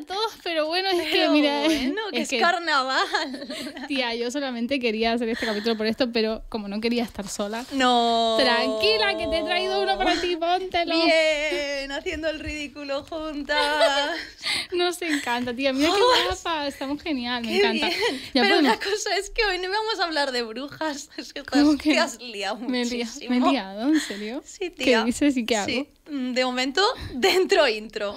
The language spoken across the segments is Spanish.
a todos, pero bueno, es que mira. Bueno, que es, carnaval. Tía, yo solamente quería hacer este capítulo por esto, pero como no quería estar sola. No. Tranquila, que te he traído uno para ti, póntelo. Bien, haciendo el ridículo juntas. Nos encanta, tía. Mira qué guapa, estamos genial, me encanta. pero la cosa es que hoy no vamos a hablar de brujas. Es que te has liado me muchísimo. Me he liado, ¿en serio? Sí, tía. ¿Qué dices y qué hago? Mm, de momento, dentro intro.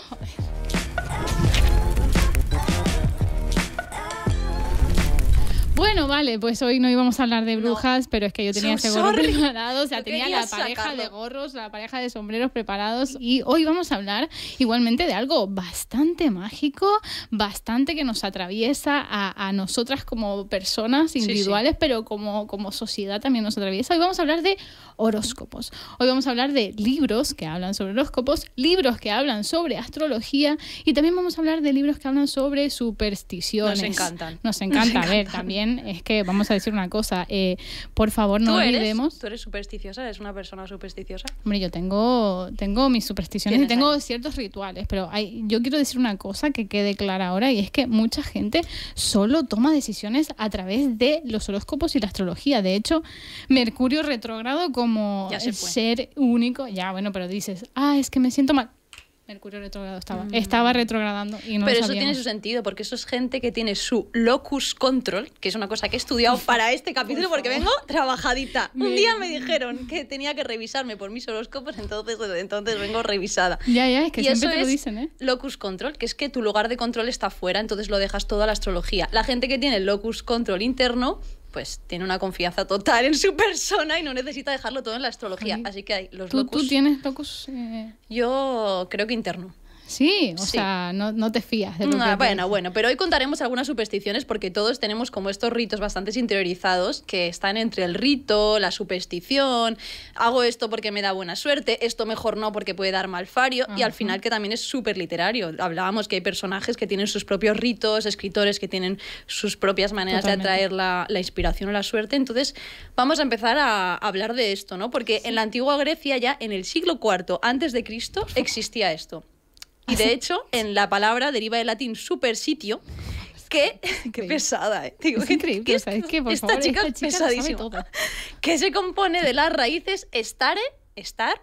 Bueno, vale, pues hoy no íbamos a hablar de brujas, pero es que yo tenía ese gorro preparado, o sea, tenía la pareja de gorros, la pareja de sombreros preparados y hoy vamos a hablar igualmente de algo bastante mágico, bastante que nos atraviesa a, nosotras como personas individuales, pero como, como sociedad también nos atraviesa. Hoy vamos a hablar de horóscopos. Hoy vamos a hablar de libros que hablan sobre horóscopos, libros que hablan sobre astrología y también vamos a hablar de libros que hablan sobre supersticiones. Nos encantan. Nos encanta ver también es que vamos a decir una cosa, eh, por favor no olvidemos. ¿Tú eres supersticiosa? ¿Eres una persona supersticiosa? Hombre, yo tengo, tengo mis supersticiones y tengo ciertos rituales, pero hay, yo quiero decir una cosa que quede clara ahora y es que mucha gente solo toma decisiones a través de los horóscopos y la astrología. De hecho, Mercurio retrógrado como ser único, ya bueno, pero dices, ah, es que me siento mal. Mercurio retrogrado estaba. Mm. Estaba retrogradando. Y no Pero eso tiene su sentido, porque eso es gente que tiene su locus control, que es una cosa que he estudiado para este capítulo, porque vengo trabajadita. Un día me dijeron que tenía que revisarme por mis horóscopos, entonces entonces vengo revisada. Ya, ya, es que siempre te lo dicen, ¿eh? locus control, que es que tu lugar de control está fuera, entonces lo dejas todo a la astrología. La gente que tiene locus control interno pues tiene una confianza total en su persona y no necesita dejarlo todo en la astrología. Así que hay los ¿Tú, ¿Tú tienes locus? Eh? Yo creo que interno. Sí, o sea, no, te fías de ah, Bueno, bueno, pero hoy contaremos algunas supersticiones porque todos tenemos como estos ritos bastante interiorizados que están entre el rito, la superstición, hago esto porque me da buena suerte, esto mejor no porque puede dar mal fario y al final que también es súper literario. Hablábamos que hay personajes que tienen sus propios ritos, escritores que tienen sus propias maneras de atraer la, inspiración o la suerte. Entonces, vamos a empezar a hablar de esto, ¿no? Porque en la antigua Grecia, ya en el siglo IV antes de Cristo, existía esto. Y de hecho, en la palabra deriva del latín super sitio, que, qué pesada, ¿eh? Digo, es increíble, que, esta, chica es pesadísima. Que se compone de las raíces stare, estar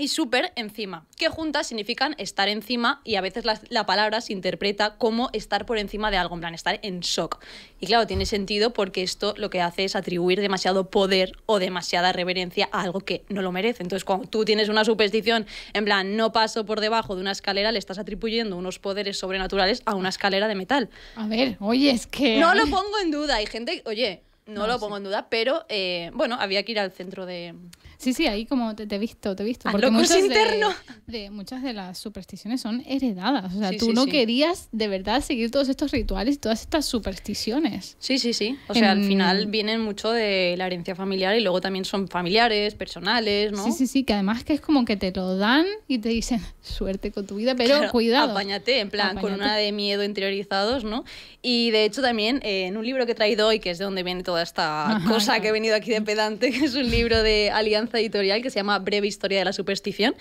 y super encima, que juntas significan estar encima y a veces la, la, palabra se interpreta como estar por encima de algo, en plan estar en shock. Y claro, tiene sentido porque esto lo que hace es atribuir demasiado poder o demasiada reverencia a algo que no lo merece. Entonces, cuando tú tienes una superstición, en plan no paso por debajo de una escalera, le estás atribuyendo unos poderes sobrenaturales a una escalera de metal. A ver, oye, es que... No lo pongo en duda, hay gente, oye, no, ah, lo pongo en duda, pero eh, bueno, había que ir al centro de. Sí, sí, ahí como te he visto, te he visto. Ah, porque muchas de, de, muchas de las supersticiones son heredadas. O sea, tú no querías de verdad seguir todos estos rituales y todas estas supersticiones. Sí, sí, sí. O sea, al final vienen mucho de la herencia familiar y luego también son familiares, personales, ¿no? Sí, sí, sí, que además que es como que te lo dan y te dicen suerte con tu vida, pero cuidado. Apáñate, en plan, con una de miedo interiorizados, ¿no? Y de hecho también eh, en un libro que he traído hoy, que es de donde viene toda esta cosa que he venido aquí de pedante, que es un libro de Alianza Editorial que se llama Breve Historia de la Superstición.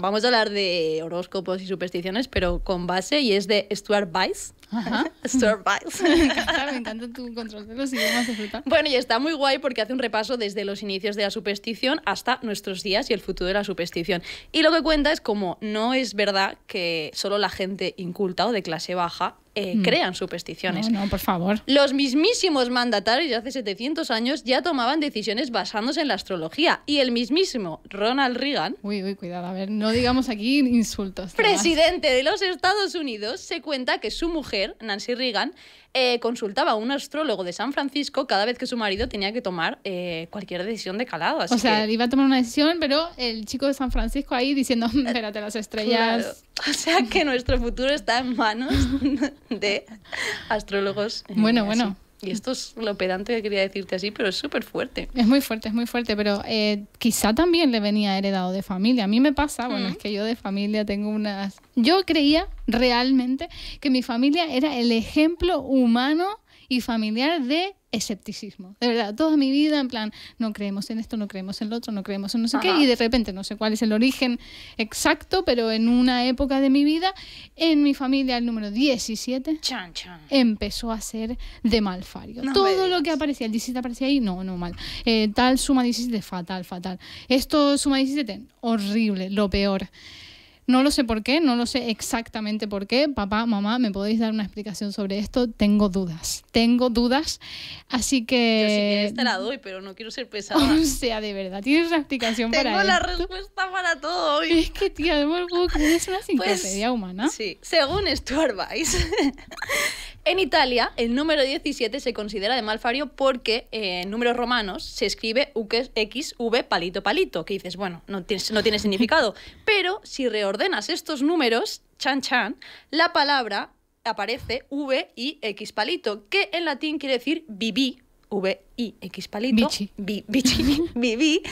vamos a hablar de horóscopos y supersticiones, pero con base, y es de Stuart Weiss. Stuart Weiss. me, encanta, me tu control de los idiomas. Bueno, y está muy guay porque hace un repaso desde los inicios de la superstición hasta nuestros días y el futuro de la superstición. Y lo que cuenta es como no es verdad que solo la gente inculta o de clase baja eh, mm. crean supersticiones. No, no, por favor. Los mismísimos mandatarios hace 700 años ya tomaban decisiones basándose en la astrología y el mismísimo Ronald Reagan... Uy, uy, cuidado, a ver, no digamos aquí insultos. Presidente de los Estados Unidos se cuenta que su mujer, Nancy Reagan, eh, consultaba a un astrólogo de San Francisco cada vez que su marido tenía que tomar eh, cualquier decisión de calado. o sea, iba a tomar una decisión, pero el chico de San Francisco ahí diciendo, mm, espérate, las estrellas... O sea que nuestro futuro está en manos de astrólogos. Eh, bueno, bueno. Y esto es lo pedante que quería decirte así, pero es súper fuerte. Es muy fuerte, es muy fuerte, pero eh, quizá también le venía heredado de familia. A mí me pasa, bueno, mm. es que yo de familia tengo unas... Yo creía realmente que mi familia era el ejemplo humano y familiar de escepticismo. De verdad, toda mi vida en plan, no creemos en esto, no creemos en lo otro, no creemos en no sé qué, y de repente, no sé cuál es el origen exacto, pero en una época de mi vida, en mi familia, el número 17, empezó a ser de malfario. Todo lo que aparecía, el 17 aparecía ahí, no, no, mal. Eh, tal suma 17, fatal, fatal. Esto suma 17, horrible, lo peor. No lo sé por qué, no lo sé exactamente por qué. Papá, mamá, ¿me podéis dar una explicación sobre esto? Tengo dudas, tengo dudas. Así que... Yo si la doy, pero no quiero ser pesada. O sea, de verdad, tienes una explicación para tengo la respuesta para todo hoy. Es que, tía, es una pues, humana. Sí, según Stuart Weiss, En Italia, el número 17 se considera de mal porque eh, en números romanos se escribe V, palito palito, que dices, bueno, no tiene, no tiene significado. Pero si reordenas estos números, chan chan, la palabra aparece V y X palito, que en latín quiere decir viví, V I X palito, viví,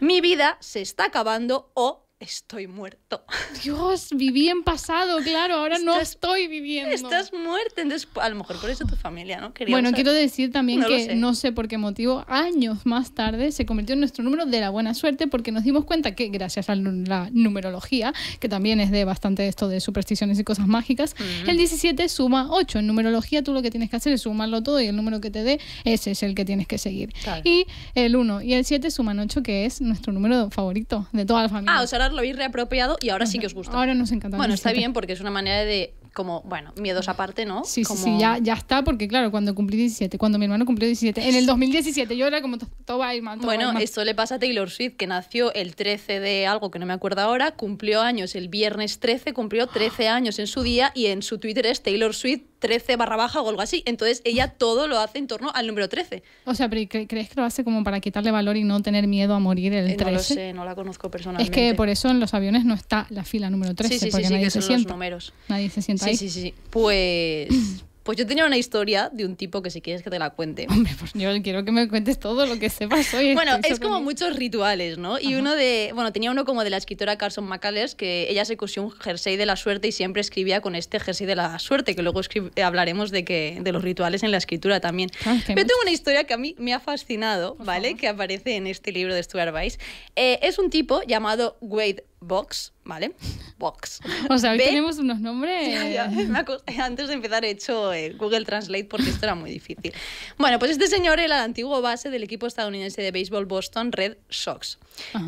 mi vida se está acabando o estoy muerto. Dios, viví en pasado, claro, ahora no estoy viviendo. Estás muerto. entonces a lo mejor por eso tu familia, ¿no? Quería bueno, quiero decir también que no sé por qué motivo, años más tarde se convirtió en nuestro número de la buena suerte porque nos dimos cuenta que gracias a la numerología, que también es de bastante esto de supersticiones y cosas mágicas, el 17 suma 8. En numerología tú lo que tienes que hacer es sumarlo todo y el número que te dé, ese es el que tienes que seguir. Y el 1 y el 7 suman 8, que es nuestro número favorito de toda la familia. Ah, o sea, ahora lo habéis reapropiado y ahora sí que os gusta. Ahora nos encanta. Bueno, está bien porque es una manera de, como, bueno, miedos aparte, ¿no? Sí, sí, ya, está, porque claro, cuando cumplí 17, cuando mi hermano cumplió 17, en el 2017 yo era como, todo va a ir mal. Bueno, esto le pasa a Taylor Swift, que nació el 13 de algo que no me acuerdo ahora, cumplió años el viernes 13, cumplió 13 años en su día y en su Twitter es Taylor Swift 13 barra baja o algo así. Entonces ella todo lo hace en torno al número 13. O sea, pero ¿crees que lo hace como para quitarle valor y no tener miedo a morir el 13? Eh, no lo sé, no la conozco personalmente. Es que por eso en los aviones no está la fila número 13, porque nadie se son números. Nadie se sienta ahí. Sí, sí, sí. Pues... Pues yo tenía una historia de un tipo que si quieres que te la cuente. Hombre, pues yo quiero que me cuentes todo lo que sepas hoy. bueno, es como muchos rituales, ¿no? Y uno de, bueno, tenía uno como de la escritora Carson McCullers, que ella se cosió un jersey de la suerte y siempre escribía con este jersey de la suerte, que luego eh, hablaremos de, que, de los rituales en la escritura también. Ah, Pero tengo una historia que a mí me ha fascinado, ¿vale? Que aparece en este libro de Stuart Weiss. Eh, es un tipo llamado Wade Vox, ¿vale? Vox. O sea, hoy tenemos unos nombres. Antes de empezar he hecho eh, Google Translate porque esto era muy difícil. Bueno, pues este señor era el antiguo base del equipo estadounidense de béisbol Boston Red Sox.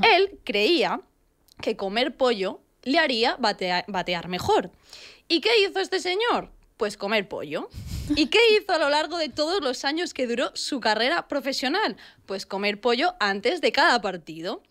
Él creía que comer pollo le haría batear mejor. ¿Y qué hizo este señor? Pues comer pollo. ¿Y qué hizo a lo largo de todos los años que duró su carrera profesional? Pues comer pollo antes de cada partido.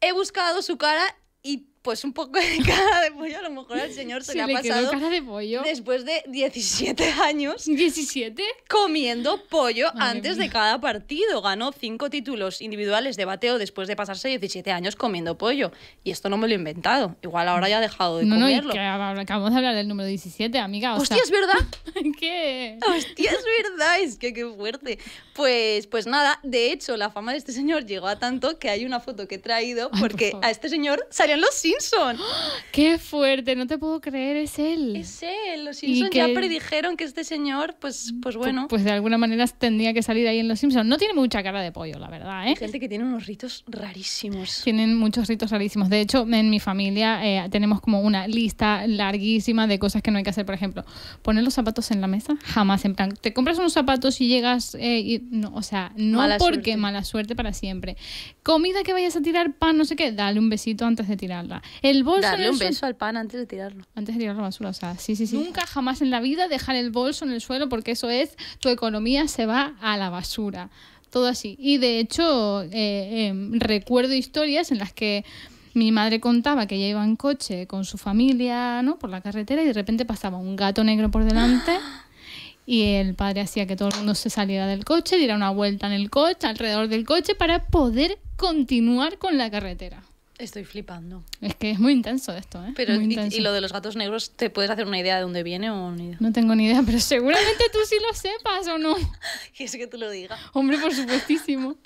He buscado su cara İp pues un poco de cara de pollo a lo mejor al señor se, le, ha pasado cara de pollo. después de 17 años. ¿17? Comiendo pollo antes de cada partido. Ganó cinco títulos individuales de bateo después de pasarse 17 años comiendo pollo. Y esto no me lo he inventado. Igual ahora ya ha dejado de no, comerlo. No, y acabamos de hablar del número 17, amiga. Hostia, es verdad. ¿Qué? Hostia, es verdad. Es que qué fuerte. Pues, pues nada, de hecho, la fama de este señor llegó a tanto que hay una foto que he traído porque a este señor salían los Sims. Simpson. ¡Qué fuerte! No te puedo creer, es él. Es él. Los Simpsons ya predijeron que este señor, pues, mm, pues bueno. Pues, de alguna manera tendría que salir ahí en Los Simpsons. No tiene mucha cara de pollo, la verdad, ¿eh? gente que tiene unos ritos rarísimos. Tienen muchos ritos rarísimos. De hecho, en mi familia eh, tenemos como una lista larguísima de cosas que no hay que hacer. Por ejemplo, poner los zapatos en la mesa. Jamás. En plan, te compras unos zapatos y llegas. Eh, y, no, o sea, no porque mala suerte para siempre. Comida que vayas a tirar, pan, no sé qué, dale un besito antes de tirarla el bolso. un al pan antes de tirarlo. Antes de tirarlo a basura o sea, sí, sí, sí. Nunca jamás en la vida dejar el bolso en el suelo porque eso es, tu economía se va a la basura. Todo así. Y de hecho, eh, em, recuerdo historias en las que mi madre contaba que ella iba en coche con su familia, ¿no? Por la carretera y de repente pasaba un gato negro por delante. y el padre hacía que todo el mundo se saliera del coche, diera una vuelta en el coche, alrededor del coche, para poder continuar con la carretera. Estoy flipando. Es que es muy intenso esto, ¿eh? Pero, y, lo de los gatos negros, ¿te puedes hacer una idea de dónde viene o no? No tengo ni idea, pero seguramente tú sí lo sepas o no. es que tú lo diga? Hombre, por supuestísimo.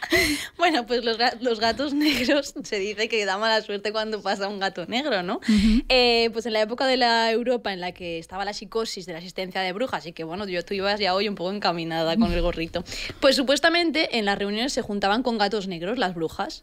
bueno, pues los, gatos negros se dice que da mala suerte cuando pasa un gato negro, ¿no? Eh, pues en la época de la Europa en la que estaba la psicosis de la existencia de brujas, y que bueno, yo tú ibas ya hoy un poco encaminada con el gorrito, pues supuestamente en las reuniones se juntaban con gatos negros las brujas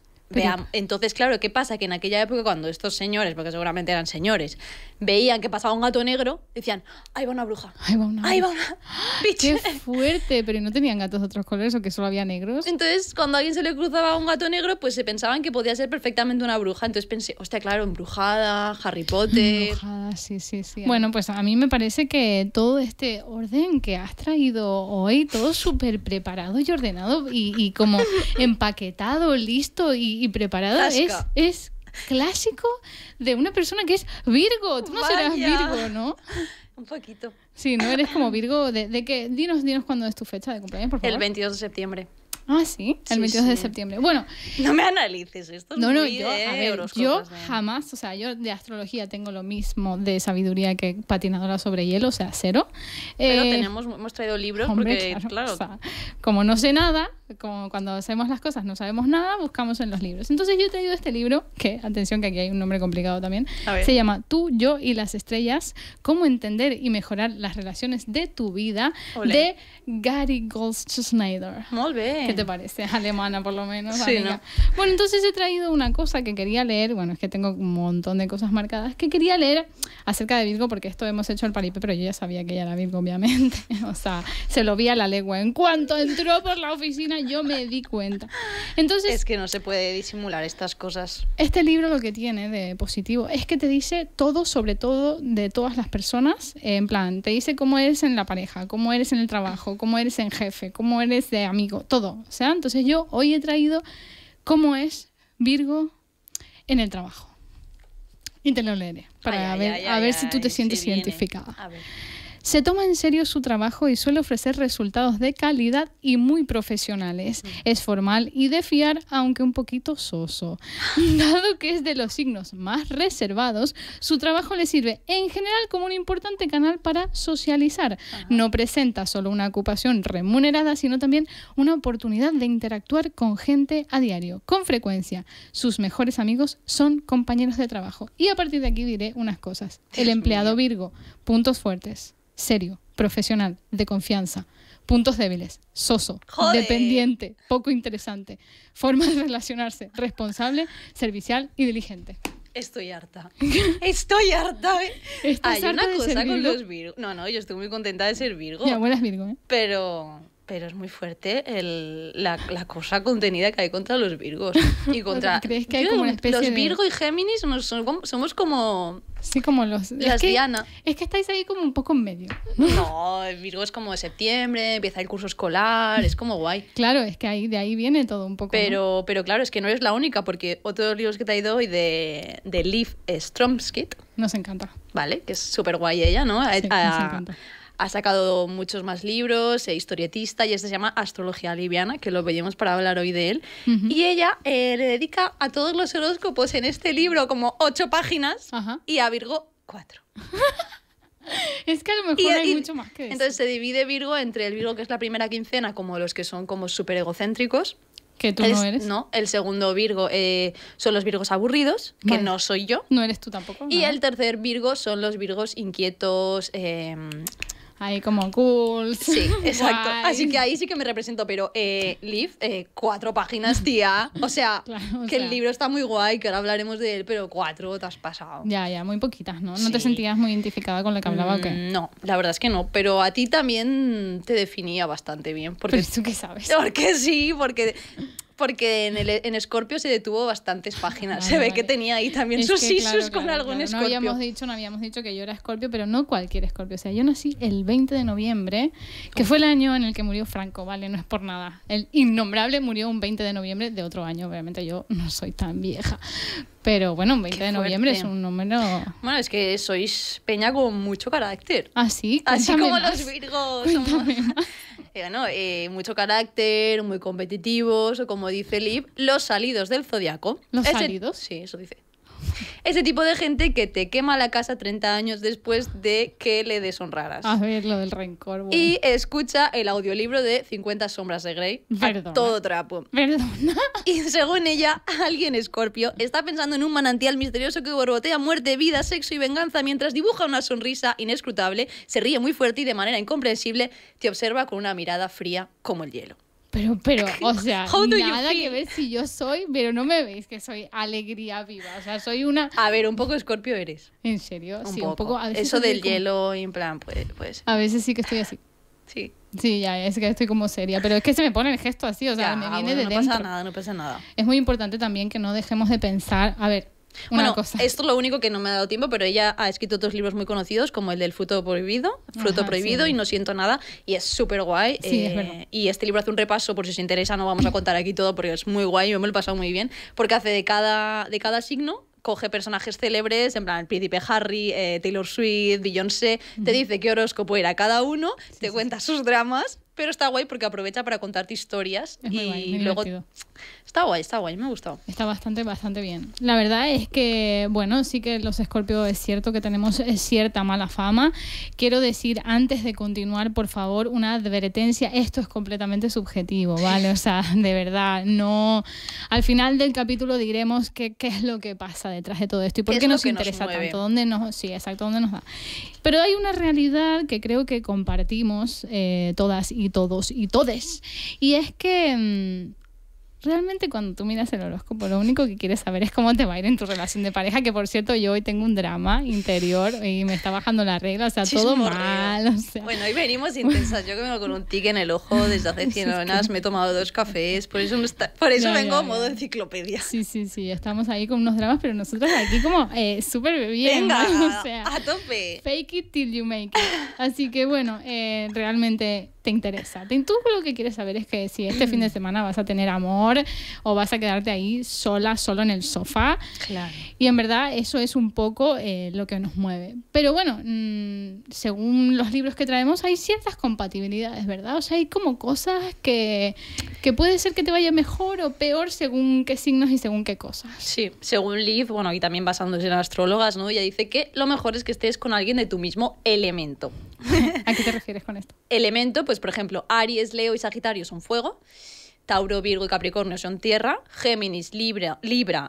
entonces, claro, ¿qué pasa? Que en aquella época, cuando estos señores, porque seguramente eran señores, veían que pasaba un gato negro, decían, ahí va una bruja. Ahí va una. Ahí va ¡Qué fuerte! Pero no tenían gatos de otros colores o que solo había negros. Entonces, cuando a alguien se le cruzaba un gato negro, pues se pensaban que podía ser perfectamente una bruja. Entonces pensé, hostia, claro, embrujada, Harry Potter. Embrujada, sí, sí, sí. Bueno, pues a mí me parece que todo este orden que has traído hoy, todo súper preparado y ordenado y, y como empaquetado, listo y y preparada es, es clásico de una persona que es Virgo. Tú no serás Virgo, ¿no? Un poquito. Sí, no eres como Virgo. ¿De, de qué? Dinos, dinos cuándo es tu fecha de cumpleaños, por favor. El 22 de septiembre. Ah, sí, el 22 de septiembre. Bueno. No me analices esto. No, no, yo, yo jamás, o sea, yo de astrología tengo lo mismo de sabiduría que patinadora sobre hielo, o sea, cero. Pero eh, tenemos, hemos traído libros porque, claro. como no sé nada, como cuando hacemos las cosas no sabemos nada, buscamos en los libros. Entonces yo he traído este libro, que, atención que aquí hay un nombre complicado también, se llama Tú, yo y las estrellas, cómo entender y mejorar las relaciones de tu vida, de Gary Goldschneider. Muy bien te parece? Alemana, por lo menos. Bueno, entonces he traído una cosa que quería leer. Bueno, es que tengo un montón de cosas marcadas que quería leer acerca de Virgo, porque esto hemos hecho el paripe pero yo ya sabía que ella era Virgo, obviamente. o sea, se lo vi a la legua. En cuanto entró por la oficina, yo me di cuenta. Entonces. Es que no se puede disimular estas cosas. Este libro lo que tiene de positivo es que te dice todo sobre todo de todas las personas. Eh, en plan, te dice cómo eres en la pareja, cómo eres en el trabajo, cómo eres en jefe, cómo eres de amigo, todo. O sea, entonces yo hoy he traído cómo es Virgo en el trabajo. Y te lo leeré para ver, a ver si tú te sientes identificada. A se toma en serio su trabajo y suele ofrecer resultados de calidad y muy profesionales. Es formal y de fiar, aunque un poquito soso. Dado que es de los signos más reservados, su trabajo le sirve en general como un importante canal para socializar. No presenta solo una ocupación remunerada, sino también una oportunidad de interactuar con gente a diario, con frecuencia. Sus mejores amigos son compañeros de trabajo. Y a partir de aquí diré unas cosas. El empleado Virgo, puntos fuertes serio, profesional, de confianza. Puntos débiles, soso, dependiente, poco interesante. Forma de relacionarse, responsable, servicial y diligente. Estoy harta. Estoy harta. ¿eh? Hay una cosa con los Virgo. No, no, yo estoy muy contenta de ser Virgo. Mi abuela es Virgo, ¿eh? Pero pero es muy fuerte el, la, la, cosa contenida que hay contra los Virgos. Y contra. ¿Crees que hay como una especie Los Virgo y Géminis somos como. Sí, como los. Las es que, Diana. Es que estáis ahí como un poco en medio. No, el Virgo es como de septiembre, empieza el curso escolar, es como guay. Claro, es que ahí, de ahí viene todo un poco. Pero, pero claro, es que no eres la única, porque otro libros que te ha ido hoy de, de Liv Stromskit. Nos encanta. Vale, que es súper guay ella, ¿no? nos encanta ha sacado muchos más libros, es eh, historietista, y este se llama Astrología Liviana, que lo veíamos para hablar hoy de él. Y ella eh, le dedica a todos los horóscopos en este libro como ocho páginas y a Virgo cuatro. Es que a lo mejor hay mucho más que eso. Entonces se divide Virgo entre el Virgo que es la primera quincena, como los que son como súper egocéntricos. Que tú no eres. No, el segundo Virgo eh, son los Virgos aburridos, que no soy yo. No eres tú tampoco. Y el tercer Virgo son los Virgos inquietos, em, ahí como cool. Sí, exacto. Así que ahí sí que me represento, pero eh, Liv, eh, cuatro páginas, tía. O sea, que el libro está muy guay, que ahora hablaremos de él, pero cuatro te has pasado. Ya, ya, muy poquitas, ¿no? ¿No te sentías muy identificada con la que hablaba mm, No, la verdad es que no, pero a ti también te definía bastante bien. Porque, ¿Pero tú qué sabes? Porque sí, porque porque en, el, en Scorpio se detuvo bastantes páginas. se ve que tenía ahí también sus hijos con algún claro. Scorpio. No habíamos, dicho, no habíamos dicho que yo era Scorpio, pero no cualquier Scorpio. O sea, yo nací el 20 de noviembre, que fue el año en el que murió Franco, ¿vale? No es por nada. El innombrable murió un 20 de noviembre de otro año. Obviamente yo no soy tan vieja. Pero bueno, 20 de noviembre es un número. Bueno, es que sois peña con mucho carácter. Así, ah, Así como los Virgos eh, mucho carácter, muy competitivos, como dice Liv, los salidos del zodiaco. ¿Los salidos? Sí, eso dice. Ese tipo de gente que te quema la casa 30 años después de que le deshonraras. A ver, lo del rencor. Y escucha el audiolibro de 50 sombras de Grey. todo trapo. Y según ella, alguien escorpio está pensando en un manantial misterioso que borbotea muerte, vida, sexo y venganza mientras dibuja una sonrisa inescrutable, se ríe muy fuerte y de manera incomprensible te observa con una mirada fría como el hielo. Pero, pero, o sea, nada que ver si yo soy, pero no me veis que soy alegría viva. O sea, soy una. A ver, un poco escorpio eres. ¿En serio? sí, un poco. Eso del hielo, en plan, pues, pues. A veces sí que estoy así. Sí. Sí, ya, es que estoy como seria, pero es que se me pone el gesto así, o sea, me ah, viene de dentro. No pasa nada, no pasa nada. Es muy importante también que no dejemos de pensar, a ver, bueno, esto es lo único que no me ha dado tiempo, pero ella ha escrito otros libros muy conocidos, como el del fruto prohibido, fruto prohibido y no siento nada, y es súper guay. Eh, y este libro hace un repaso, por si os interesa, no vamos a contar aquí todo porque es muy guay, yo me lo he pasado muy bien, porque hace de cada, de cada signo coge personajes célebres, en plan el príncipe Harry, eh, Taylor Swift, Beyoncé, te dice qué horóscopo era cada uno, te cuenta sus dramas, pero está guay porque aprovecha para contarte historias y luego Está guay, está guay, me ha gustado. Está bastante, bastante bien. La verdad es que, bueno, sí que los Scorpio es cierto que tenemos eh, cierta mala fama. Quiero decir, antes de continuar, por favor, una advertencia. Esto es completamente subjetivo, ¿vale? O sea, de verdad, no. Al final del capítulo diremos qué, qué es lo que pasa detrás de todo esto y por qué, nos interesa tanto. ¿Dónde Sí, exacto, dónde nos da. Pero hay una realidad que creo que compartimos eh, todas y todos y todes. Y es que. Mm, realmente cuando tú miras el horóscopo, lo único que quieres saber es cómo te va a ir en tu relación de pareja, que por cierto yo hoy tengo un drama interior y me está bajando la regla, o sea, todo mal. O sea. Bueno, hoy venimos intensas, yo que vengo con un tic en el ojo desde hace 100 horas, me he tomado dos cafés, por eso, por eso vengo a modo enciclopedia. Sí, sí, sí, estamos ahí con unos dramas, pero nosotros aquí como eh, súper bien, Venga, o sea, a tope. Fake it till you make it. Así que bueno, eh, realmente te interesa. Tú lo que quieres saber es que si este fin de semana vas a tener amor o vas a quedarte ahí sola, solo en el sofá. Y en verdad eso es un poco eh, lo que nos mueve. Pero bueno, mm, según los libros que traemos hay ciertas compatibilidades, ¿verdad? O sea, hay como cosas que, que puede ser que te vaya mejor o peor según qué signos y según qué cosas. Sí, según Liv, bueno, y también basándose en astrólogas, ¿no? Ella dice que lo mejor es que estés con alguien de tu mismo elemento. ¿A qué te refieres con esto? Elemento, pues por ejemplo, Aries, Leo y Sagitario son fuego. Tauro, Virgo y Capricornio son tierra, Géminis, Libra,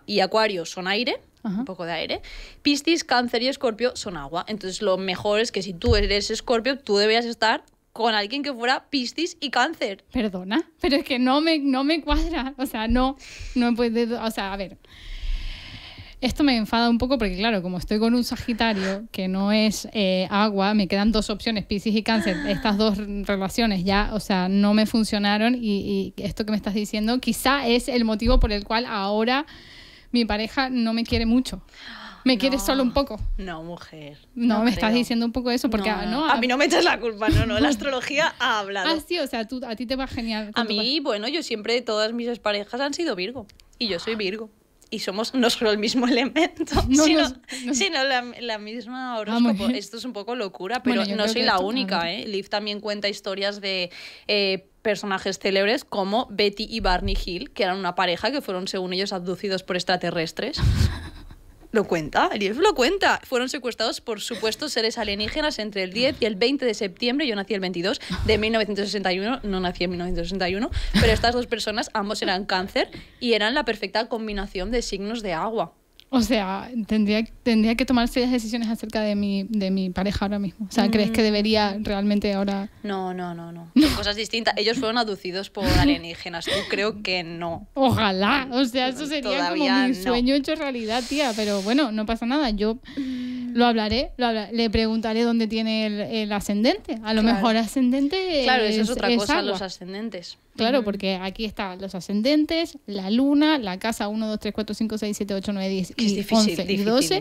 y Acuario son aire, un poco de aire, Piscis, Cáncer y Escorpio son agua. Entonces lo mejor es que si tú eres Escorpio, tú deberías estar con alguien que fuera Piscis y Cáncer. Perdona, pero es que no me, no me cuadra, o sea, no, no puede, o sea, a ver, esto me enfada un poco porque, claro, como estoy con un Sagitario que no es eh, agua, me quedan dos opciones, Pisces y Cáncer. Estas dos relaciones ya, o sea, no me funcionaron y, esto que me estás diciendo quizá es el motivo por el cual ahora mi pareja no me quiere mucho me quiere solo un poco. No, mujer. No, me estás diciendo un poco eso porque no, a, mí no me echas la culpa, no, no, la astrología ha hablado. Ah, sí, o sea, tú, a ti te va genial. A mí, bueno, yo siempre todas mis parejas han sido Virgo y yo soy Virgo y somos no solo el mismo elemento, sino, la, misma ah, horóscopo. Esto es un poco locura, pero no soy la única. ¿eh? Liv también cuenta historias de... Eh, personajes célebres como Betty y Barney Hill, que eran una pareja que fueron, según ellos, abducidos por extraterrestres. Lo cuenta, Eliev lo cuenta. Fueron secuestrados por supuestos seres alienígenas entre el 10 y el 20 de septiembre. Yo nací el 22 de 1961, no nací en 1961, pero estas dos personas, ambos eran cáncer y eran la perfecta combinación de signos de agua. O sea, tendría, tendría que tomar serias decisiones acerca de mi, de mi pareja ahora mismo. O sea, ¿crees que mm. debería realmente ahora...? No, no, no, no. Cosas distintas. Ellos fueron aducidos por alienígenas. Yo creo que no. Ojalá. O sea, eso sería como mi sueño hecho realidad, tía. Pero bueno, no pasa nada. Yo... Lo hablaré, lo hablaré, le preguntaré dónde tiene el, el ascendente. A lo mejor ascendente. Claro, es, eso es otra cosa, los ascendentes. Claro, porque aquí están los ascendentes, la luna, la casa 1, 2, 3, 4, 5, 6, 7, 8, 9, 10 y 11 y 12.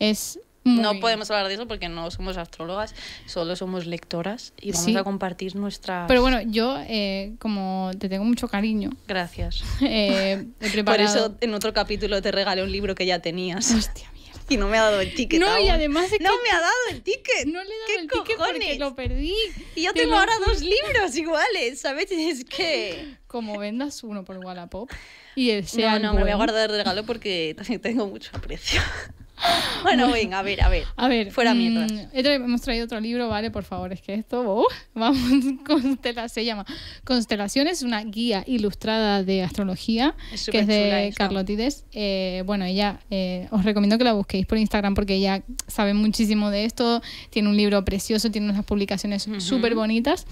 Es no podemos hablar de eso porque no somos astrólogas, solo somos lectoras y vamos a compartir nuestra. Pero bueno, yo, eh, como te tengo mucho cariño. Gracias. Eh, Por eso en otro capítulo te regalé un libro que ya tenías. Hostia y no me ha dado el ticket. No, y además No me ha dado el ticket. No le he dado ¿Qué el cojones? ticket porque lo perdí. Y yo tengo ahora dos libros iguales, ¿sabes? Es que. Como vendas uno por Wallapop y el sea. No, me voy a guardar el regalo porque también tengo mucho aprecio. bueno, venga, a ver, a ver. Fuera mm, mientras hemos traído otro libro, ¿vale? Por favor, es que esto, vamos, se llama Constelaciones, es una guía ilustrada de astrología, que es de Carlotides. Eh, bueno, ella, eh, os recomiendo que la busquéis por Instagram porque ella sabe muchísimo de esto, tiene un libro precioso, tiene unas publicaciones súper bonitas.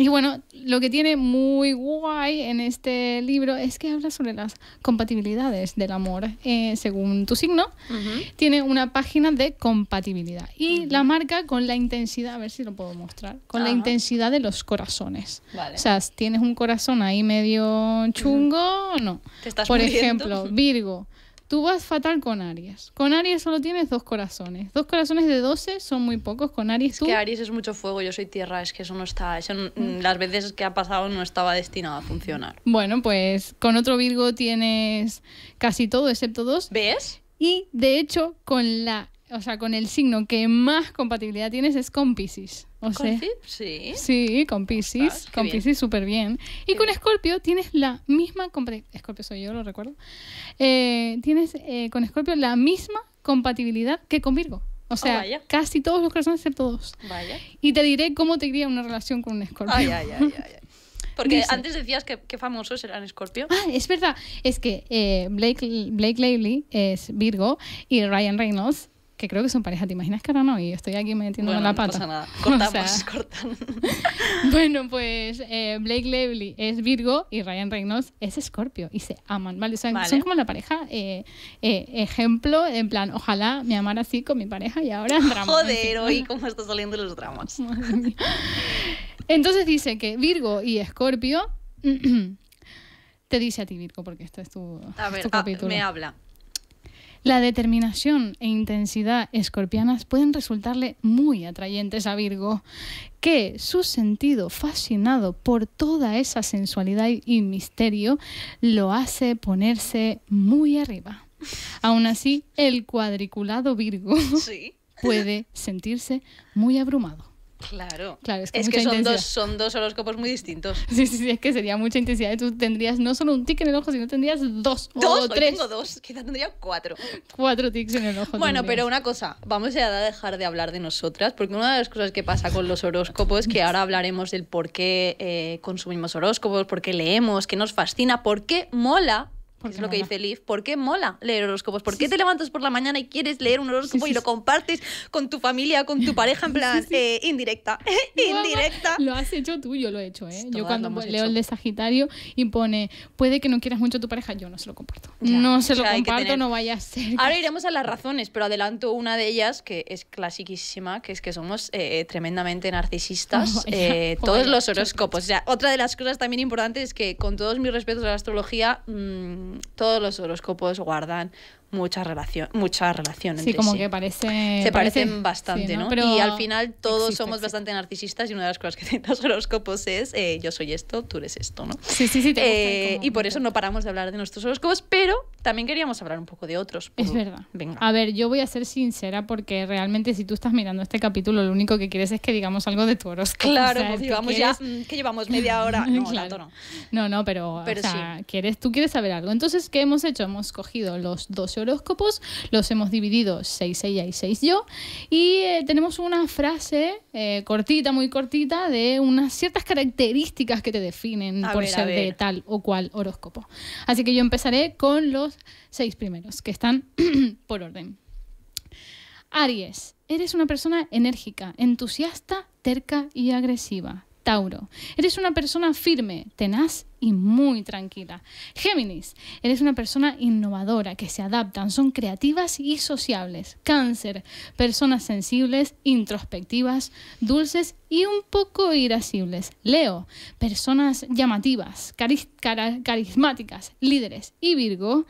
Y bueno, lo que tiene muy guay en este libro es que habla sobre las compatibilidades del amor eh, según tu signo. Tiene una página de compatibilidad y la marca con la intensidad, a ver si lo puedo mostrar, con la intensidad de los corazones. O sea, tienes un corazón ahí medio chungo, o no. Por ejemplo, Virgo Tú vas fatal con Aries. Con Aries solo tienes dos corazones. Dos corazones de 12 son muy pocos. Con Aries es que Aries es mucho fuego, yo soy tierra, es que eso no está. Eso mm. Las veces que ha pasado no estaba destinado a funcionar. Bueno, pues con otro Virgo tienes casi todo, excepto dos. ¿Ves? Y de hecho, con la. O sea, con el signo que más compatibilidad tienes es con Pisces. O sí. Sí, con Pisces. con Pisces súper bien. Y con Escorpio tienes la misma. Escorpio soy yo, lo recuerdo. Eh, tienes eh, con Escorpio la misma compatibilidad que con Virgo. O oh, sea, casi todos los corazones, ser todos Vaya. Y te diré cómo te iría una relación con un Escorpio. Porque antes decías que, famoso famosos eran Scorpio. Ah, es verdad. Es que eh, Blake, Blake Lively es Virgo y Ryan Reynolds que creo que son pareja. ¿Te imaginas que ahora no? Y estoy aquí metiéndome bueno, la pata. No pasa nada. Cortamos, cortan. bueno, pues eh, Blake Lively es Virgo y Ryan Reynolds es Escorpio y se aman, ¿vale? son como la pareja eh, eh, ejemplo, en plan, ojalá me amara así con mi pareja y ahora Joder, hoy cómo están saliendo los dramas. Entonces dice que Virgo y Escorpio. te dice a ti, Virgo, porque esto es tu, a este ver, ah, me habla. La determinación e intensidad escorpianas pueden resultarle muy atrayentes a Virgo, que su sentido fascinado por toda esa sensualidad y misterio lo hace ponerse muy arriba. Aún así, el cuadriculado Virgo puede sentirse muy abrumado. Claro. es que, son, dos, son dos horóscopos muy distintos. Sí, sí, sí, es que sería mucha intensidad. Tú tendrías no solo un tic en el ojo, sino tendrías dos, ¿Dos? o tres. tengo dos, quizás tendría cuatro. cuatro tics en el ojo. Bueno, pero una cosa, vamos a dejar de hablar de nosotras, porque una de las cosas que pasa con los horóscopos, que ahora hablaremos del por qué eh, consumimos horóscopos, por qué leemos, qué nos fascina, por qué mola porque es lo que dice Liv, ¿por qué mola leer horóscopos? ¿Por qué te levantas por la mañana y quieres leer un horóscopo y lo compartes con tu familia, con tu pareja, en plan eh, indirecta? indirecta. Lo has hecho tú, yo lo he hecho, ¿eh? Yo cuando leo el de Sagitario y pone, puede que no quieras mucho a tu pareja, yo no se lo comparto. no se lo comparto, no vaya a ser. Ahora iremos a las razones, pero adelanto una de ellas que es clasiquísima, que es que somos eh, eh, tremendamente narcisistas, oh, todos los horóscopos. O sea, otra de las cosas también importantes es que, con todos mis respetos a la astrología, mmm, todos los horóscopos guardan mucha relación, mucha relación sí, como que parece... Se parecen bastante, ¿no? y al final todos somos bastante narcisistas y una de las cosas que tienen los horóscopos es eh, yo soy esto, tú eres esto, ¿no? Sí, sí, sí. Eh, y por eso no paramos de hablar de nuestros horóscopos, pero también queríamos hablar un poco de otros. Es verdad. Venga. A ver, yo voy a ser sincera porque realmente si tú estás mirando este capítulo, lo único que quieres es que digamos algo de tu horóscopo. Claro, porque llevamos ya, mm, que llevamos media hora. No, no. No, pero, quieres, tú quieres saber algo. Entonces, ¿qué hemos hecho? Hemos cogido los dos horóscopos, los hemos dividido seis ella y seis yo, y eh, tenemos una frase eh, cortita, muy cortita, de unas ciertas características que te definen por ser de tal o cual horóscopo. Así que yo empezaré con los seis primeros, que están por orden. Aries, eres una persona enérgica, entusiasta, terca y agresiva. Tauro, eres una persona firme, tenaz y muy tranquila. Géminis, eres una persona innovadora, que se adaptan, son creativas y sociables. Cáncer, personas sensibles, introspectivas, dulces y un poco irascibles. Leo, personas llamativas, carismáticas, líderes. Y Virgo,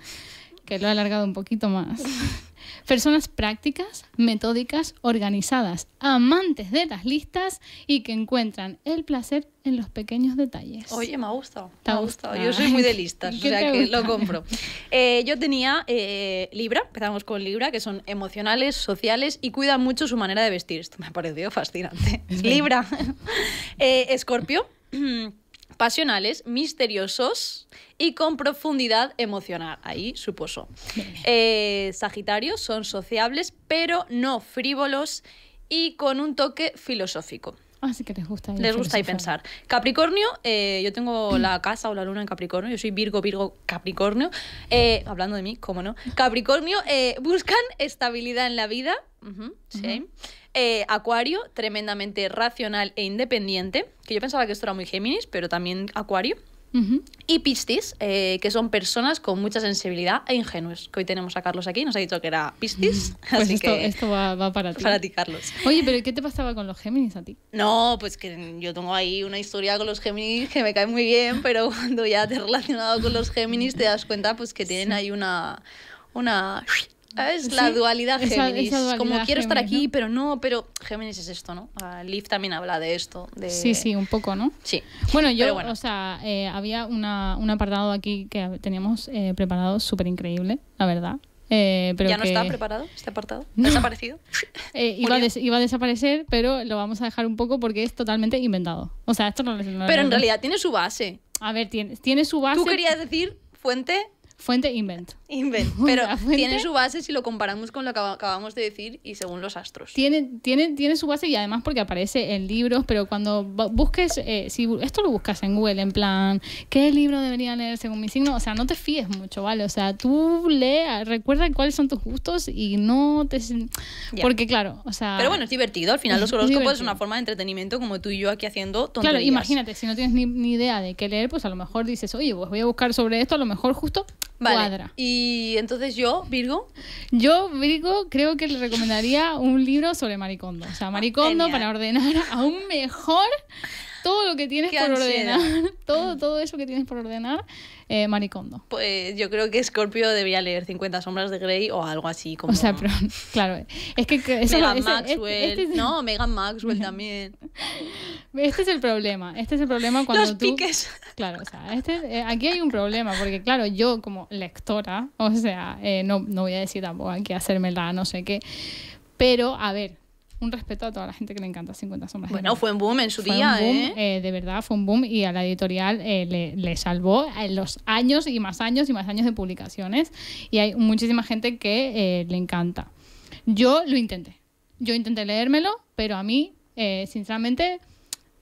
que lo he alargado un poquito más. Personas prácticas, metódicas, organizadas, amantes de las listas y que encuentran el placer en los pequeños detalles. Oye, me ha gustado. me ha gustado. Yo soy muy de listas, o sea que lo compro. Eh, yo tenía eh, Libra, empezamos con Libra, que son emocionales, sociales y cuidan mucho su manera de vestir. Esto me ha parecido fascinante. Libra. Eh, Escorpio. pasionales, misteriosos y con profundidad emocional. Ahí suposo. Eh, Sagitarios son sociables, pero no frívolos y con un toque filosófico. Así ah, que les gusta. les gusta y pensar. Capricornio, eh, yo tengo la casa o la luna en Capricornio, yo soy Virgo, Virgo, Capricornio. Eh, hablando de mí, cómo no. Capricornio, buscan estabilidad en la vida. Eh, Acuario, tremendamente racional e independiente, que yo pensaba que esto era muy Géminis, pero también Acuario. Y Pistis, eh, que son personas con mucha sensibilidad e ingenuos. Que hoy tenemos a Carlos aquí, nos ha dicho que era Pistis. Pues así que esto va, para ti. Para ti, Carlos. Oye, pero ¿qué te pasaba con los Géminis a ti? No, pues que yo tengo ahí una historia con los Géminis que me cae muy bien, pero cuando ya te he relacionado con los Géminis te das cuenta pues que tienen ahí una, una es la dualidad Géminis. como quiero estar aquí, pero no, pero Géminis es esto, ¿no? Ah, Liv también habla de esto. De... Sí, sí, un poco, ¿no? Sí. Bueno, yo, o sea, eh, había una, un apartado aquí que teníamos eh, preparado súper increíble, la verdad. Eh, pero ¿Ya no está preparado este apartado? No. ¿Desaparecido? Eh, iba, a iba, a desaparecer, pero lo vamos a dejar un poco porque es totalmente inventado. O sea, esto no, Pero en realidad tiene su base. A ver, tiene, tiene su base. ¿Tú querías decir fuente? Fuente invent. Pero tiene su base si lo comparamos con lo que acabamos de decir y según los astros. Tiene, tiene, tiene su base y además porque aparece en libros, pero cuando busques, eh, si esto lo buscas en Google, en plan, ¿qué libro debería leer según mi signo? O sea, no te fíes mucho, ¿vale? O sea, tú lee, recuerda cuáles son tus gustos y no te... Porque claro, o sea... Pero bueno, es divertido. Al final los horóscopos es, una forma de entretenimiento como tú y yo aquí haciendo tonterías. Claro, imagínate, si no tienes ni, ni idea de qué leer, pues a lo mejor dices, oye, pues voy a buscar sobre esto, a lo mejor justo Vale. Y entonces yo, Virgo. Yo, Virgo, creo que le recomendaría un libro sobre Maricondo. O sea, Maricondo para ordenar aún mejor todo lo que tienes por ordenar. Todo, todo eso que tienes por ordenar, eh, Maricondo. Pues yo creo que Scorpio debía leer 50 sombras de Grey o algo así. Como... O sea, pero, claro. Es que. Megan Maxwell. Este no, Megan Maxwell también. Este es el problema. Este es el problema cuando tú. Piques. Claro, o sea, este, eh, aquí hay un problema, porque claro, yo como lectora, o sea, eh, no, no voy a decir tampoco hay hacerme hacérmela, no sé qué. Pero, a ver, un respeto a toda la gente que le encanta 50 sombras. Bueno, fue un boom en su día, ¿eh? ¿eh? De verdad, fue un boom y a la editorial le, salvó los años y más años y más años de publicaciones y hay muchísima gente que le encanta. Yo lo intenté. Yo intenté leérmelo, pero a mí, sinceramente,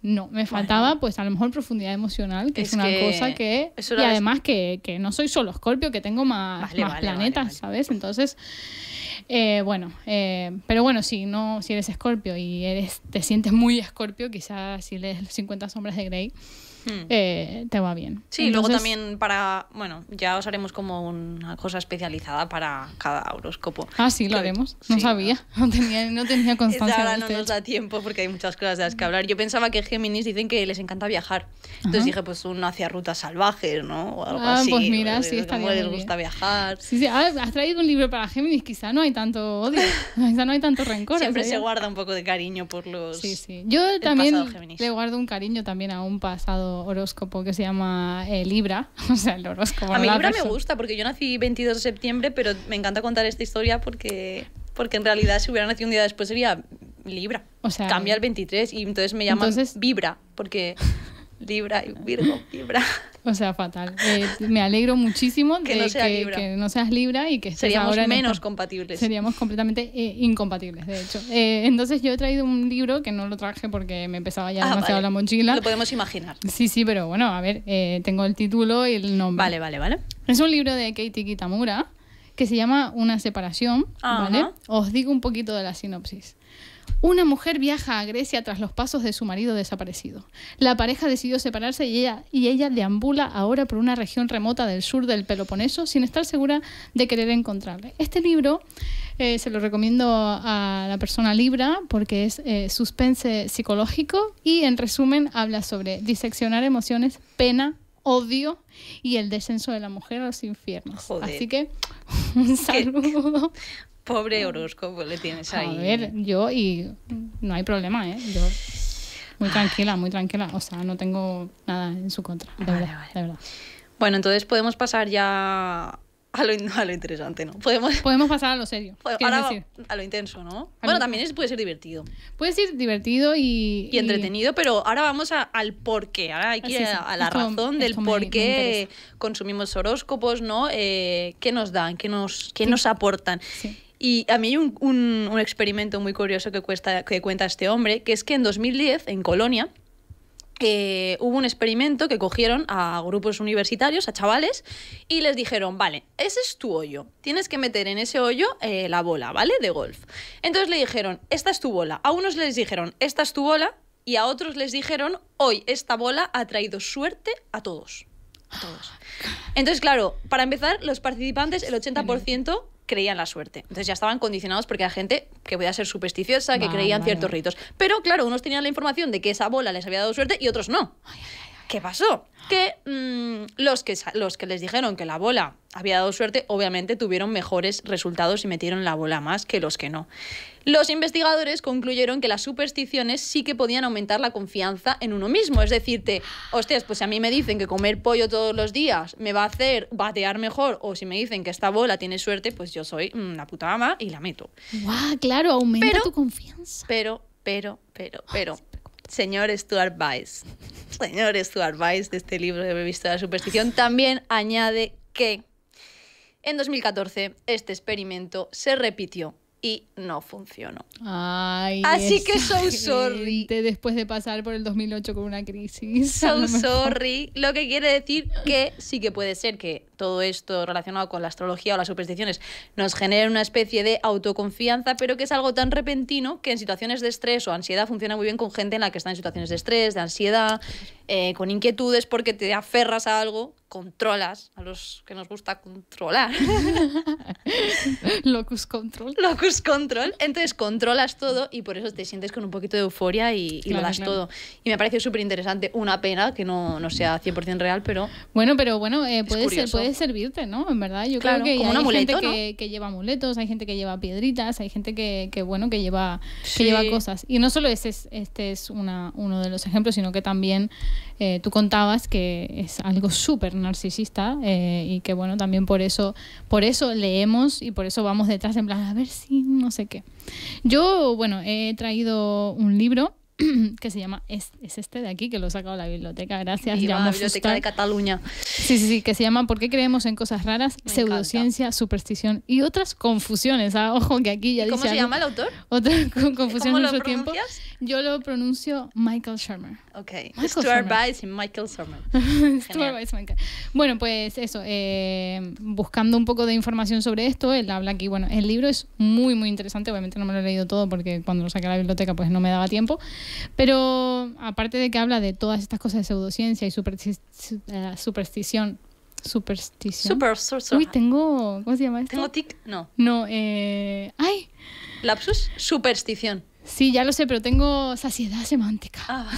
no, me faltaba pues a lo mejor profundidad emocional, que es, una cosa que... Y además que, no soy solo escorpio que tengo más, planetas, ¿sabes? Entonces, eh, bueno, eh, pero bueno, si, no, si eres escorpio y eres, te sientes muy escorpio quizás si lees los 50 sombras de Grey, Hmm. Eh, te va bien. Sí, luego también para, bueno, ya os haremos como una cosa especializada para cada horóscopo. Ah, sí, lo haremos. No sabía, no. tenía, no tenía constancia. Ahora no nos este da tiempo porque hay muchas cosas de las que hablar. Yo pensaba que Géminis dicen que les encanta viajar. Entonces dije, pues uno hacia rutas salvajes, ¿no? O algo ah, Pues mira, sí, está bien. les gusta viajar. Sí, sí, ah, has traído un libro para Géminis, quizá no hay tanto odio, quizá no hay tanto rencor. Siempre ¿eh? se guarda un poco de cariño por los... Sí, sí. Yo también le guardo un cariño también a un pasado horóscopo que se llama eh, Libra. O sea, el horóscopo. A mí Libra me gusta porque yo nací 22 de septiembre, pero me encanta contar esta historia porque, porque en realidad si hubiera nacido un día después sería Libra. O sea, cambia el 23 y entonces me llaman Vibra porque Libra y Virgo, Libra. O sea, fatal. Eh, me alegro muchísimo de que, no seas Libra y que seríamos menos compatibles. Seríamos completamente eh, incompatibles, de hecho. Eh, entonces yo he traído un libro que no lo traje porque me empezaba ya ah, demasiado la mochila. Lo podemos imaginar. Sí, sí, pero bueno, a ver, tengo el título y el nombre. Vale, vale, vale. Es un libro de Katie Kitamura que se llama Una separación, ¿vale? Os digo un poquito de la sinopsis. Una mujer viaja a Grecia tras los pasos de su marido desaparecido. La pareja decidió separarse y ella, y ella deambula ahora por una región remota del sur del Peloponeso sin estar segura de querer encontrarle. Este libro eh, se lo recomiendo a la persona Libra porque es eh, suspense psicológico y en resumen habla sobre diseccionar emociones, pena, odio y el descenso de la mujer a los infiernos. Así que un saludo. Pobre ah. horóscopo le tienes ahí. A ver, yo y no hay problema, ¿eh? Yo muy tranquila, muy tranquila. O sea, no tengo nada en su contra, de, verdad, de verdad. Bueno, entonces podemos pasar ya a lo, interesante, ¿no? Podemos, Podemos pasar a lo serio. Pues ahora a lo intenso, ¿no? bueno, también puede ser divertido. Puede ser divertido y... Y, entretenido, pero ahora vamos al por qué. Ahora hay que ir a, la razón del por qué consumimos horóscopos, ¿no? Eh, ¿Qué nos dan? ¿Qué nos, qué nos aportan? Sí. Y a mí hay un, experimento muy curioso que, cuesta, que cuenta este hombre, que es que en 2010, en Colonia, eh, hubo un experimento que cogieron a grupos universitarios, a chavales, y les dijeron, vale, ese es tu hoyo, tienes que meter en ese hoyo eh, la bola, ¿vale? De golf. Entonces le dijeron, esta es tu bola. A unos les dijeron, esta es tu bola, y a otros les dijeron, hoy esta bola ha traído suerte a todos. A todos. Ah, Entonces, claro, para empezar, los participantes, el 80% creían la suerte. Entonces ya estaban condicionados porque la gente que podía ser supersticiosa, que creían ciertos ritos. Pero claro, unos tenían la información de que esa bola les había dado suerte y otros no. ¿Qué pasó? Que mm, los, que los que les dijeron que la bola había dado suerte, obviamente tuvieron mejores resultados y metieron la bola más que los que no. Los investigadores concluyeron que las supersticiones sí que podían aumentar la confianza en uno mismo. Es decirte, hostias, pues si a mí me dicen que comer pollo todos los días me va a hacer batear mejor, o si me dicen que esta bola tiene suerte, pues yo soy una mm, puta ama y la meto. ¡Guau! claro, aumenta tu confianza. Pero, pero, pero, pero. Señor Stuart Weiss, señor Stuart Weiss de este libro de Visto de la Superstición, también añade que en 2014 este experimento se repitió y no funcionó. Ay, Así que so sorry. Después de pasar por el 2008 con una crisis. So sorry. Lo que quiere decir que sí que puede ser que todo esto relacionado con la astrología o las supersticiones nos genera una especie de autoconfianza, pero que es algo tan repentino que en situaciones de estrés o ansiedad funciona muy bien con gente en la que está en situaciones de estrés, de ansiedad, eh, con inquietudes, porque te aferras a algo, controlas, a los que nos gusta controlar. Locus control. Locus control. Entonces controlas todo y por eso te sientes con un poquito de euforia y, lo das todo. Y me parece súper interesante. Una pena que no, sea 100% real, pero. Bueno, pero bueno, eh, puede, ser, servirte, ¿no? En verdad, yo creo que hay gente que, lleva amuletos, hay gente que lleva piedritas, hay gente que, bueno, que lleva, que lleva cosas. Y no solo es, este es una, uno de los ejemplos, sino que también eh, tú contabas que es algo súper narcisista eh, y que bueno, también por eso, por eso leemos y por eso vamos detrás en plan, a ver si no sé qué. Yo, bueno, he traído un libro que se llama, es, este de aquí que lo he sacado la biblioteca, gracias. la Biblioteca de Cataluña. Sí, sí, sí, que se llama ¿Por qué creemos en cosas raras? pseudociencia, superstición y otras confusiones. Ah, ojo que aquí ya ¿Cómo se llama el autor? Otra confusión ¿Cómo lo pronuncias? tiempo. Yo lo pronuncio Michael Shermer. Ok. Stuart Bice y Michael Shermer. Stuart Bice, Michael. Bueno, pues eso. Eh, buscando un poco de información sobre esto, él habla aquí. Bueno, el libro es muy, muy interesante. Obviamente no me lo he leído todo porque cuando lo saqué a la biblioteca pues no me daba tiempo. Pero aparte de que habla de todas estas cosas de pseudociencia y eh, superstición superstición. Uy, tengo. ¿Cómo se llama esto? Tengo no. No, eh, ¡Ay! Lapsus, superstición. Sí, ya lo sé, pero tengo saciedad semántica. Ah.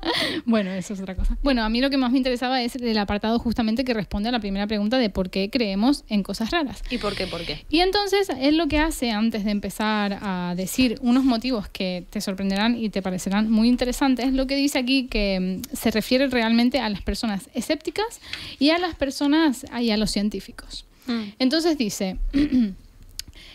bueno, eso es otra cosa. Bueno, a mí lo que más me interesaba es el apartado justamente que responde a la primera pregunta de por qué creemos en cosas raras. ¿Y por qué? ¿Por qué? Y entonces es lo que hace antes de empezar a decir unos motivos que te sorprenderán y te parecerán muy interesantes, es lo que dice aquí que mm, se refiere realmente a las personas escépticas y a las personas y a los científicos. Mm. Entonces dice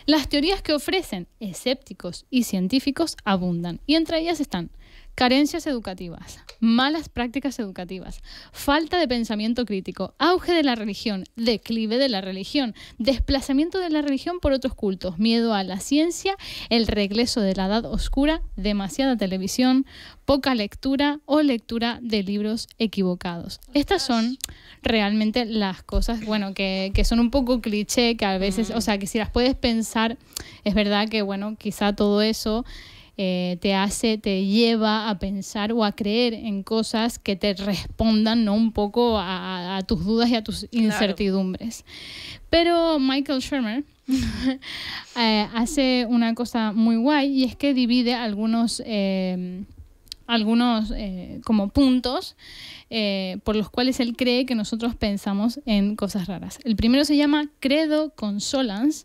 Las teorías que ofrecen escépticos y científicos abundan, y entre ellas están carencias educativas, malas prácticas educativas, falta de pensamiento crítico, auge de la religión, declive de la religión, desplazamiento de la religión por otros cultos, miedo a la ciencia, el regreso de la edad oscura, demasiada televisión, poca lectura o lectura de libros equivocados. Estas son realmente las cosas, bueno, que, que son un poco cliché, que a veces, mm. o sea, que si las puedes pensar, es verdad que, bueno, quizá todo eso eh, te hace, te lleva a pensar o a creer en cosas que te respondan ¿no? un poco a, tus dudas y a tus incertidumbres. Pero Michael Shermer eh, hace una cosa muy guay y es que divide algunos... Eh, algunos como puntos por los cuales él cree que nosotros pensamos en cosas raras. El primero se llama credo consolans,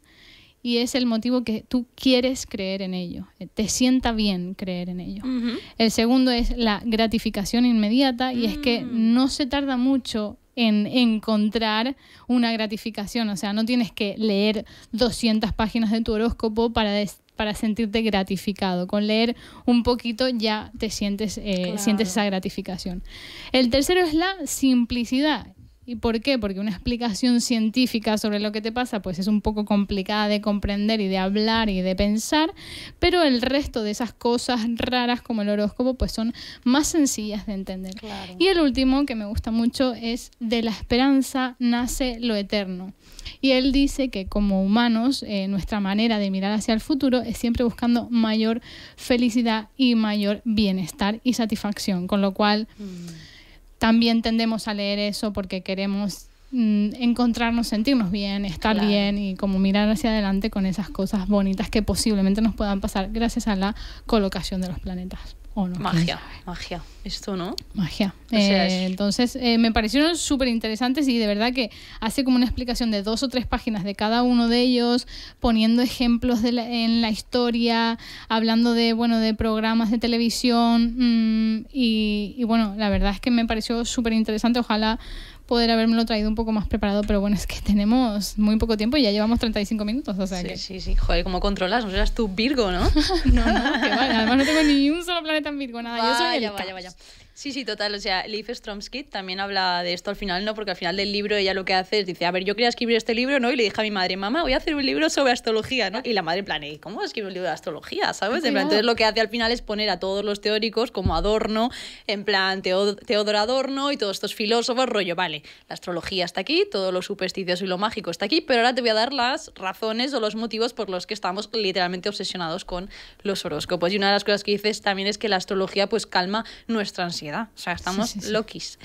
y es el motivo que tú quieres creer en ello, eh, te sienta bien creer en ello. El segundo es la gratificación inmediata y es que mm. no se tarda mucho en encontrar una gratificación, o sea, no tienes que leer 200 páginas de tu horóscopo para para sentirte gratificado. Con leer un poquito ya te sientes, eh, sientes esa gratificación. El tercero es la simplicidad. ¿Y por qué? Porque una explicación científica sobre lo que te pasa pues es un poco complicada de comprender y de hablar y de pensar, pero el resto de esas cosas raras como el horóscopo pues son más sencillas de entender. Y el último que me gusta mucho es de la esperanza nace lo eterno. Y él dice que como humanos eh, nuestra manera de mirar hacia el futuro es siempre buscando mayor felicidad y mayor bienestar y satisfacción, con lo cual... Mm también tendemos a leer eso porque queremos mm, encontrarnos, sentirnos bien, estar bien y como mirar hacia adelante con esas cosas bonitas que posiblemente nos puedan pasar gracias a la colocación de los planetas. Magia, magia. Esto, ¿no? Magia. Eh, entonces, eh, me parecieron súper interesantes y de verdad que hace como una explicación de dos o tres páginas de cada uno de ellos, poniendo ejemplos en la historia, hablando de, bueno, de programas de televisión mm, y, y, bueno, la verdad es que me pareció súper interesante. Ojalá poder habérmelo traído un poco más preparado, pero bueno, es que tenemos muy poco tiempo y ya llevamos 35 minutos, o sea sí, que... Sí, sí, joder, ¿cómo controlas? No seas tú Virgo, ¿no? no, no, que vale, además no tengo ni un solo planeta en Virgo, nada, yo soy el vaya, vaya, vaya. Sí, sí, total. O sea, Leif Stromsky también habla de esto al final, ¿no? Porque al final del libro ella lo que hace es, dice, a ver, yo quería escribir este libro, ¿no? Y le dije a mi madre, mamá, voy a hacer un libro sobre astrología, ¿no? Y la madre planeé, ¿cómo escribir un libro de astrología? ¿Sabes? entonces lo que hace al final es poner a todos los teóricos como Adorno, en plan, Teodoro Adorno y todos estos filósofos, rollo, vale, la astrología está aquí, todo lo supersticioso y lo mágico está aquí, pero ahora te voy a dar las razones o los motivos por los que estamos literalmente obsesionados con los horóscopos. Y una de las cosas que dices también es que la astrología pues calma nuestra ansiedad o sea, estamos Loki's loquis.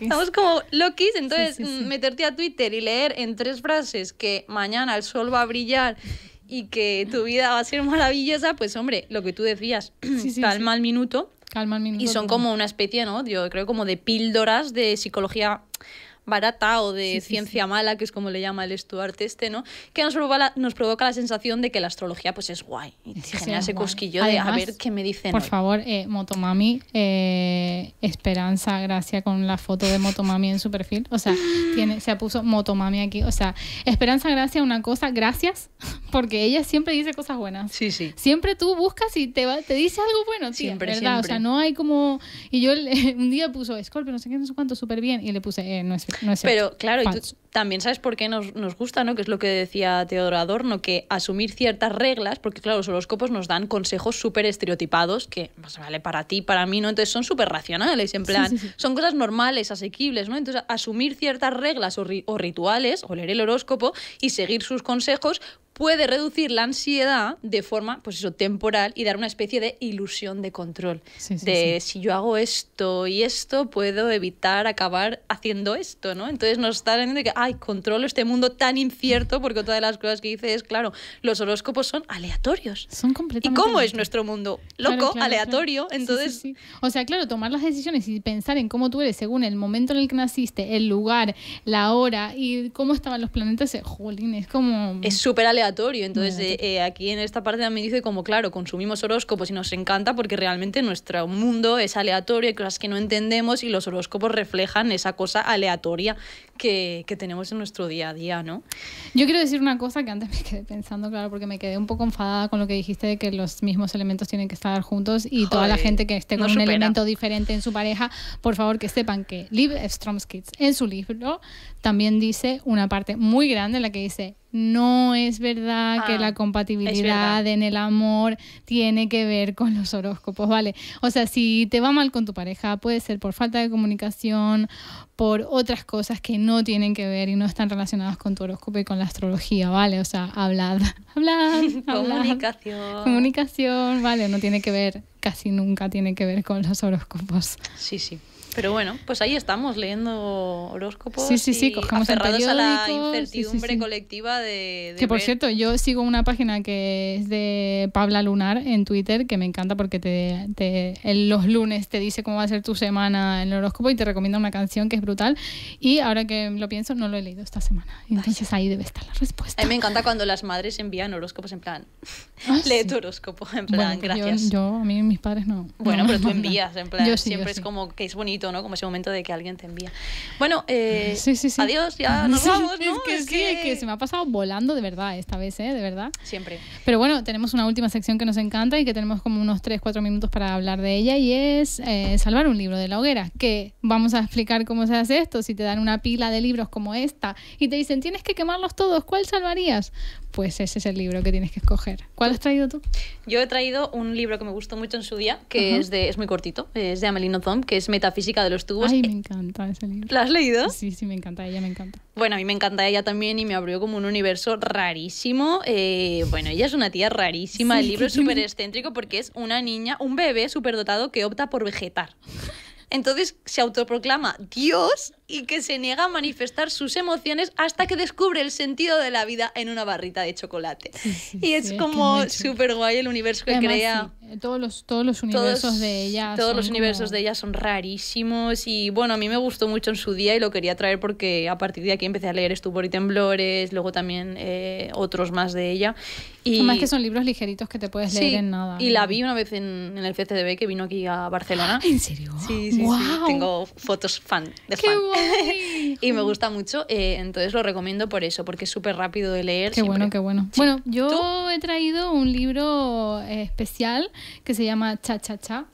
Estamos como loquis, entonces mm, meterte a Twitter y leer en tres frases que mañana el sol va a brillar y que tu vida va a ser maravillosa, pues hombre, lo que tú decías, tal mal minuto. Calma el minuto. Y son como una especie, ¿no? Yo creo como de píldoras de psicología barata o de ciencia mala, que es como le llama el Stuart este, ¿no? Que nos provoca, la, nos provoca la sensación de que la astrología pues es guay. Y genera ese cosquillo de a ver qué me dicen. Por favor, eh, Motomami, eh, Esperanza Gracia con la foto de Motomami en su perfil. O sea, tiene, se puso Motomami aquí. O sea, Esperanza Gracia, una cosa, gracias, porque ella siempre dice cosas buenas. Sí, sí. Siempre tú buscas y te, va, te dice algo bueno, siempre, ¿verdad? O sea, no hay como... Y yo un día puso Scorpio, no sé qué, no sé cuánto, súper bien. Y le puse, eh, no es pero claro, y también sabes por qué nos, gusta, ¿no? Que es lo que decía Teodoro Adorno, que asumir ciertas reglas, porque claro, los horóscopos nos dan consejos súper estereotipados que, más pues, vale, para ti, para mí, ¿no? Entonces son súper racionales, en plan, son cosas normales, asequibles, ¿no? Entonces asumir ciertas reglas o, o rituales, o leer el horóscopo y seguir sus consejos puede reducir la ansiedad de forma, pues eso, temporal y dar una especie de ilusión de control. de si yo hago esto y esto, puedo evitar acabar haciendo esto, ¿no? Entonces nos está diciendo que, ay, controlo este mundo tan incierto, porque todas las cosas que dice es, claro, los horóscopos son aleatorios. Son completamente. ¿Y cómo es nuestro mundo? Loco, aleatorio. Entonces. O sea, claro, tomar las decisiones y pensar en cómo tú eres según el momento en el que naciste, el lugar, la hora y cómo estaban los planetas, eh, jolín, es como. Es súper aleatorio entonces, eh, eh, aquí en esta parte también dice como, claro, consumimos horóscopos y nos encanta porque realmente nuestro mundo es aleatorio, hay cosas que no entendemos y los horóscopos reflejan esa cosa aleatoria que, tenemos en nuestro día a día, ¿no? Yo quiero decir una cosa que antes me quedé pensando, claro, porque me quedé un poco enfadada con lo que dijiste de que los mismos elementos tienen que estar juntos y toda la gente que esté con un elemento diferente en su pareja, por favor que sepan que Liv Stromskitz en su libro también dice una parte muy grande en la que dice no es verdad que ah, la compatibilidad en el amor tiene que ver con los horóscopos, ¿vale? O sea, si te va mal con tu pareja, puede ser por falta de comunicación, por otras cosas que no tienen que ver y no están relacionadas con tu horóscopo y con la astrología, ¿vale? O sea, hablad, hablad. comunicación. Comunicación, ¿vale? No tiene que ver, casi nunca tiene que ver con los horóscopos. Sí, sí. Pero bueno, pues ahí estamos leyendo horóscopos. Sí, sí, sí, y cogemos el periódico, a la incertidumbre colectiva de, Que por cierto, yo sigo una página que es de Pabla Lunar en Twitter que me encanta porque te, los lunes te dice cómo va a ser tu semana en el horóscopo y te recomienda una canción que es brutal. Y ahora que lo pienso, no lo he leído esta semana. Entonces ahí debe estar la respuesta. A mí me encanta cuando las madres envían horóscopos en plan, ah, lee tu horóscopo, en plan, gracias. Yo, a mí mis padres no. Bueno, pero tú envías, en plan, siempre es como que es bonito como ese momento de que alguien te envía. Bueno, eh, adiós, ya nos vamos, ¿no? es, que, se me ha pasado volando de verdad esta vez, ¿eh? De verdad. Siempre. Pero bueno, tenemos una última sección que nos encanta y que tenemos como unos 3, 4 minutos para hablar de ella y es eh, salvar un libro de la hoguera, que vamos a explicar cómo se hace esto. Si te dan una pila de libros como esta y te dicen, tienes que quemarlos todos, ¿cuál salvarías? pues ese es el libro que tienes que escoger. ¿Cuál has traído tú? Yo he traído un libro que me gustó mucho en su día, que es de es muy cortito, es de Amelina Thom, que es Metafísica de los tubos. Ay, eh, me encanta ese libro. ¿Lo has leído? Sí, sí, me encanta, ella me encanta. Bueno, a mí me encanta ella también y me abrió como un universo rarísimo. Eh, bueno, ella es una tía rarísima, el libro es súper excéntrico porque es una niña, un bebé superdotado que opta por vegetar. Entonces se autoproclama Dios y que se niega a manifestar sus emociones hasta que descubre el sentido de la vida en una barrita de chocolate. y es como súper guay el universo que crea. Eh, todos los, todos los universos de ella. Todos los universos de ella son rarísimos y bueno, a mí me gustó mucho en su día y lo quería traer porque a partir de aquí empecé a leer Estupor y Temblores, luego también eh, otros más de ella. Y... más que son libros ligeritos que te puedes leer en nada. Y la vi una vez en, el CCDB que vino aquí a Barcelona. ¿En serio? Sí, sí, Tengo fotos fan de y me gusta mucho, eh, entonces lo recomiendo por eso, porque es súper rápido de leer. Qué bueno, qué bueno. Bueno, yo he traído un libro eh, especial que se llama Cha Cha Cha,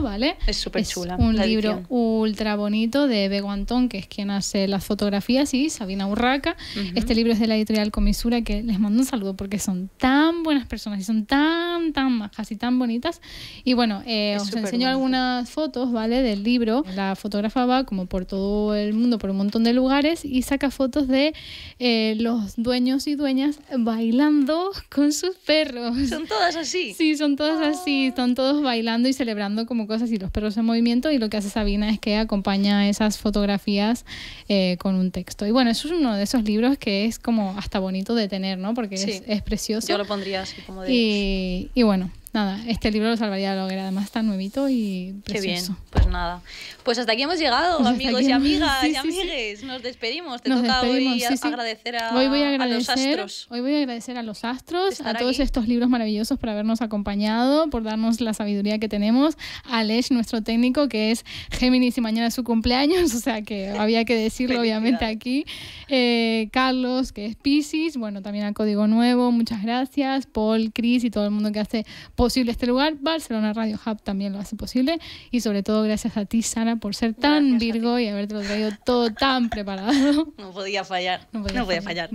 ¿vale? Es súper chula. Un libro ultra bonito de Bego Antón, que es quien hace las fotografías, y Sabina Urraca. Este libro es de la editorial Comisura, que les mando un saludo porque son tan buenas personas y son tan, tan majas y tan bonitas. Y bueno, eh, os enseño algunas fotos, ¿vale? Del libro. La fotógrafa va como por todo el el mundo por un montón de lugares y saca fotos de eh, los dueños y dueñas bailando con sus perros. Son todas así. Sí, son todas así, ah. están todos bailando y celebrando como cosas y los perros en movimiento y lo que hace Sabina es que acompaña esas fotografías eh, con un texto. Y bueno, eso es uno de esos libros que es como hasta bonito de tener, ¿no? Porque es, precioso. Yo lo pondría así como de... y bueno, nada, este libro lo salvaría lo la Además está nuevito y precioso. Qué bien, pues nada. Pues hasta aquí hemos llegado, pues amigos y amigas y amigues. Nos despedimos. Te toca hoy agradecer a, agradecer, a, los astros. Hoy voy a agradecer a los astros, a todos estos libros maravillosos por habernos acompañado, por darnos la sabiduría que tenemos. A Lesh, nuestro técnico, que es Géminis y mañana es su cumpleaños, o sea que había que decirlo obviamente aquí. Eh, Carlos, que es Piscis, bueno, también a Código Nuevo, muchas gracias. Paul, Cris y todo el mundo que hace posible este lugar. Barcelona Radio Hub también lo hace posible. Y sobre todo gracias a ti, Sara, por ser tan Virgo y haberte traído todo tan preparado. No podía fallar. No podía, fallar,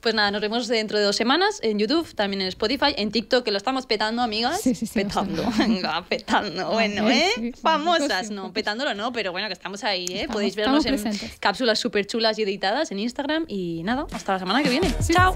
Pues nada, nos vemos dentro de dos semanas en YouTube, también en Spotify, en TikTok, que lo estamos petando, amigas. Sí, sí, Petando. Venga, petando. Bueno, ¿eh? Famosas, no, petándolo no, pero bueno, que estamos ahí, ¿eh? Podéis vernos en cápsulas súper chulas y editadas en Instagram. Y nada, hasta la semana que viene. Chao.